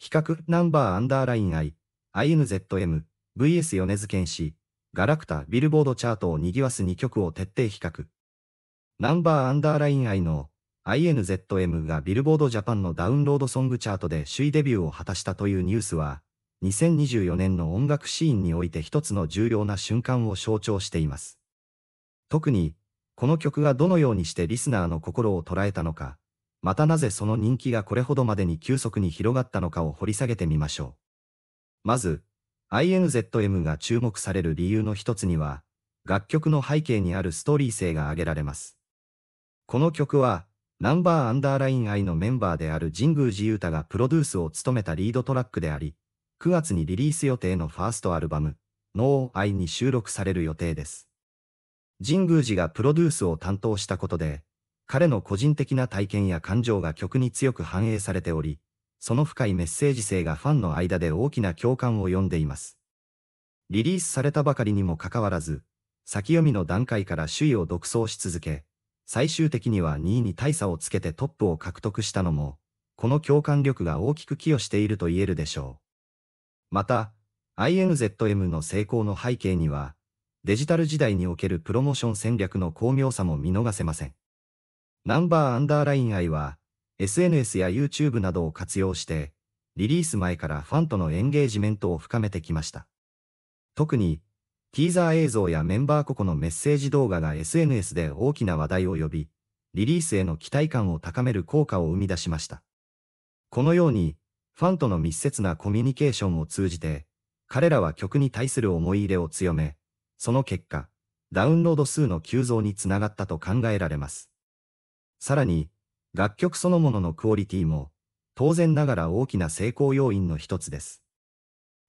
比較、ナンバーアンダーライン I、INZM、VS 米津玄師、ガラクタ、ビルボードチャートを賑わす2曲を徹底比較。ナンバーアンダーライン I の INZM がビルボードジャパンのダウンロードソングチャートで首位デビューを果たしたというニュースは、2024年の音楽シーンにおいて一つの重要な瞬間を象徴しています。特に、この曲がどのようにしてリスナーの心を捉えたのか、またなぜその人気がこれほどまでに急速に広がったのかを掘り下げてみましょう。まず、INZM が注目される理由の一つには、楽曲の背景にあるストーリー性が挙げられます。この曲は、ナンバーアンダーライン I のメンバーである神宮寺勇太がプロデュースを務めたリードトラックであり、9月にリリース予定のファーストアルバム、No I に収録される予定です。神宮寺がプロデュースを担当したことで、彼の個人的な体験や感情が曲に強く反映されており、その深いメッセージ性がファンの間で大きな共感を呼んでいます。リリースされたばかりにもかかわらず、先読みの段階から首位を独走し続け、最終的には2位に大差をつけてトップを獲得したのも、この共感力が大きく寄与していると言えるでしょう。また、INZM の成功の背景には、デジタル時代におけるプロモーション戦略の巧妙さも見逃せません。ナンバーアンダーラインイは、SNS や YouTube などを活用して、リリース前からファンとのエンゲージメントを深めてきました。特に、ティーザー映像やメンバー個々のメッセージ動画が SNS で大きな話題を呼び、リリースへの期待感を高める効果を生み出しました。このように、ファンとの密接なコミュニケーションを通じて、彼らは曲に対する思い入れを強め、その結果、ダウンロード数の急増につながったと考えられます。さらに、楽曲そのもののクオリティも、当然ながら大きな成功要因の一つです。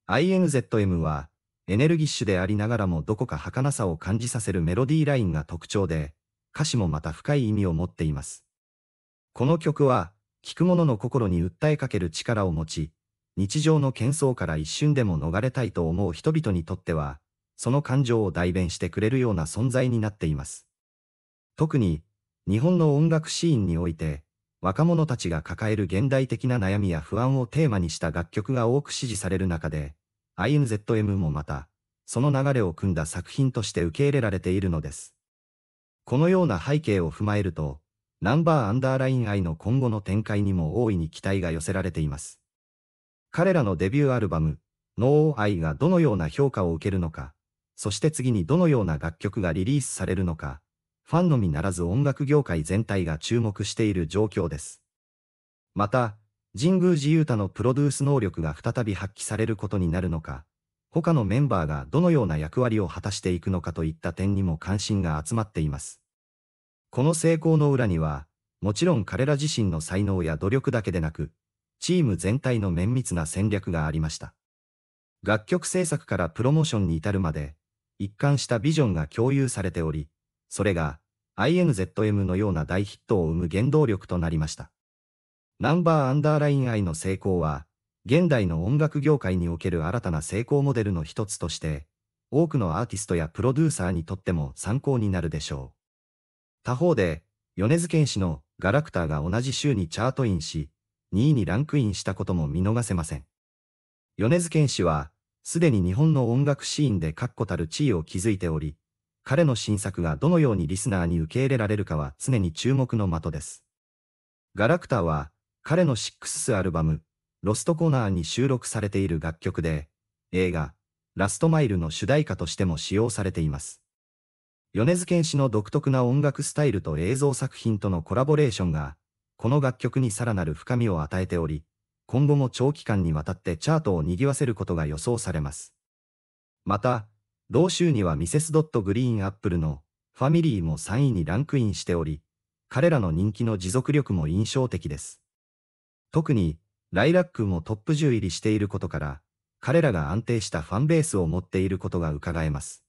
INZM は、エネルギッシュでありながらもどこか儚さを感じさせるメロディーラインが特徴で、歌詞もまた深い意味を持っています。この曲は、聴く者の心に訴えかける力を持ち、日常の喧騒から一瞬でも逃れたいと思う人々にとっては、その感情を代弁してくれるような存在になっています。特に、日本の音楽シーンにおいて、若者たちが抱える現代的な悩みや不安をテーマにした楽曲が多く支持される中で、INZM もまた、その流れを組んだ作品として受け入れられているのです。このような背景を踏まえると、ナンバーアンダーライン I の今後の展開にも大いに期待が寄せられています。彼らのデビューアルバム、No I がどのような評価を受けるのか、そして次にどのような楽曲がリリースされるのか、ファンのみならず音楽業界全体が注目している状況です。また、神宮寺勇太のプロデュース能力が再び発揮されることになるのか、他のメンバーがどのような役割を果たしていくのかといった点にも関心が集まっています。この成功の裏には、もちろん彼ら自身の才能や努力だけでなく、チーム全体の綿密な戦略がありました。楽曲制作からプロモーションに至るまで、一貫したビジョンが共有されており、それが INZM のような大ヒットを生む原動力となりました。ナンバーアンダーライン I の成功は、現代の音楽業界における新たな成功モデルの一つとして、多くのアーティストやプロデューサーにとっても参考になるでしょう。他方で、米津玄師のガラクターが同じ週にチャートインし、2位にランクインしたことも見逃せません。米津玄師は、すでに日本の音楽シーンで確固たる地位を築いており、彼の新作がどのようにリスナーに受け入れられるかは常に注目の的です。ガラクタは、彼のシックススアルバム、ロストコーナーに収録されている楽曲で、映画、ラストマイルの主題歌としても使用されています。米津玄師の独特な音楽スタイルと映像作品とのコラボレーションが、この楽曲にさらなる深みを与えており、今後も長期間にわたってチャートを賑わせることが予想されます。また、同州にはミセス・ドット・グリーン・アップルのファミリーも3位にランクインしており、彼らの人気の持続力も印象的です。特に、ライラックもトップ10入りしていることから、彼らが安定したファンベースを持っていることが伺えます。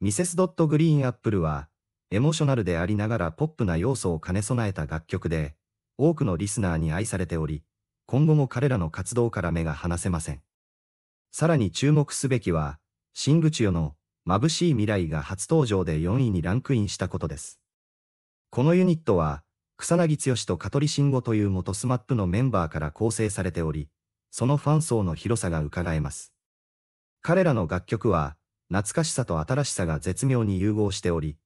ミセス・ドット・グリーン・アップルは、エモーショナルでありながらポップな要素を兼ね備えた楽曲で、多くのリスナーに愛されており、今後も彼らの活動から目が離せません。さらに注目すべきは、新口代の眩しい未来が初登場で4位にランクインしたことです。このユニットは、草薙剛と香取慎吾という元スマップのメンバーから構成されており、そのファン層の広さが伺えます。彼らの楽曲は、懐かしさと新しさが絶妙に融合しており、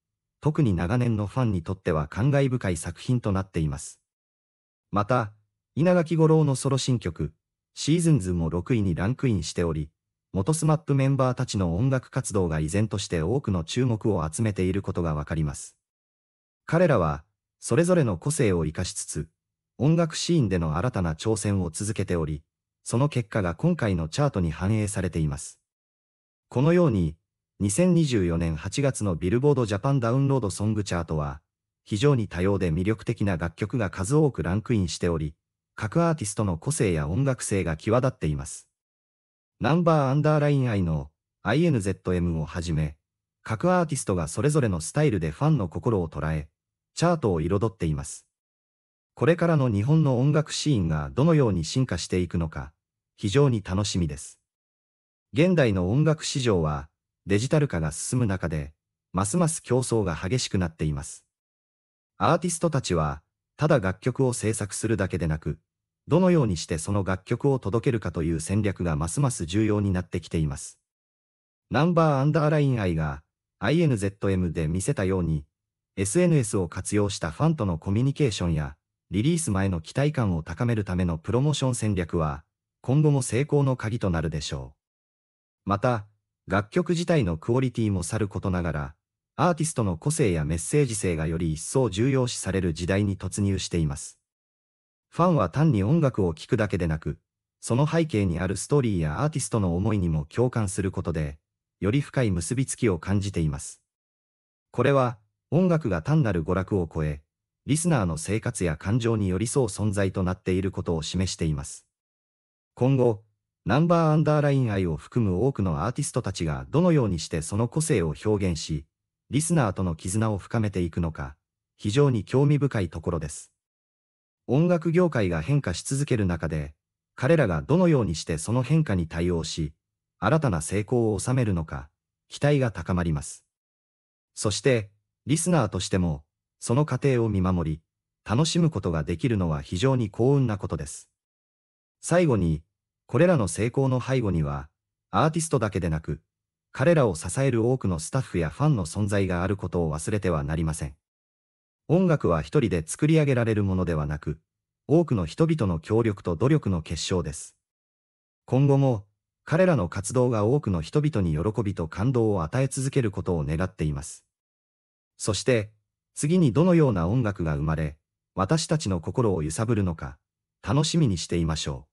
特に長年のファンにとっては感慨深い作品となっています。また、稲垣五郎のソロ新曲、シーズンズも6位にランクインしており、元スマップメンバーたちの音楽活動が依然として多くの注目を集めていることがわかります。彼らは、それぞれの個性を活かしつつ、音楽シーンでの新たな挑戦を続けており、その結果が今回のチャートに反映されています。このように、2024年8月のビルボードジャパンダウンロードソングチャートは、非常に多様で魅力的な楽曲が数多くランクインしており、各アーティストの個性や音楽性が際立っています。ナンバーアンダーライン I の INZM をはじめ、各アーティストがそれぞれのスタイルでファンの心を捉え、チャートを彩っています。これからの日本の音楽シーンがどのように進化していくのか、非常に楽しみです。現代の音楽市場は、デジタル化が進む中で、ますます競争が激しくなっています。アーティストたちは、ただ楽曲を制作するだけでなく、どのようにしてその楽曲を届けるかという戦略がますます重要になってきています。ナンバーアンダーライン I が INZM で見せたように、SNS を活用したファンとのコミュニケーションや、リリース前の期待感を高めるためのプロモーション戦略は、今後も成功の鍵となるでしょう。また、楽曲自体のクオリティもさることながら、アーティストの個性やメッセージ性がより一層重要視される時代に突入しています。ファンは単に音楽を聴くだけでなく、その背景にあるストーリーやアーティストの思いにも共感することで、より深い結びつきを感じています。これは、音楽が単なる娯楽を超え、リスナーの生活や感情に寄り添う存在となっていることを示しています。今後、ナンバーアンダーライン愛を含む多くのアーティストたちがどのようにしてその個性を表現し、リスナーとの絆を深めていくのか、非常に興味深いところです。音楽業界が変化し続ける中で、彼らがどのようにしてその変化に対応し、新たな成功を収めるのか、期待が高まります。そして、リスナーとしても、その過程を見守り、楽しむことができるのは非常に幸運なことです。最後に、これらの成功の背後には、アーティストだけでなく、彼らを支える多くのスタッフやファンの存在があることを忘れてはなりません。音楽は一人で作り上げられるものではなく、多くの人々の協力と努力の結晶です。今後も、彼らの活動が多くの人々に喜びと感動を与え続けることを願っています。そして、次にどのような音楽が生まれ、私たちの心を揺さぶるのか、楽しみにしていましょう。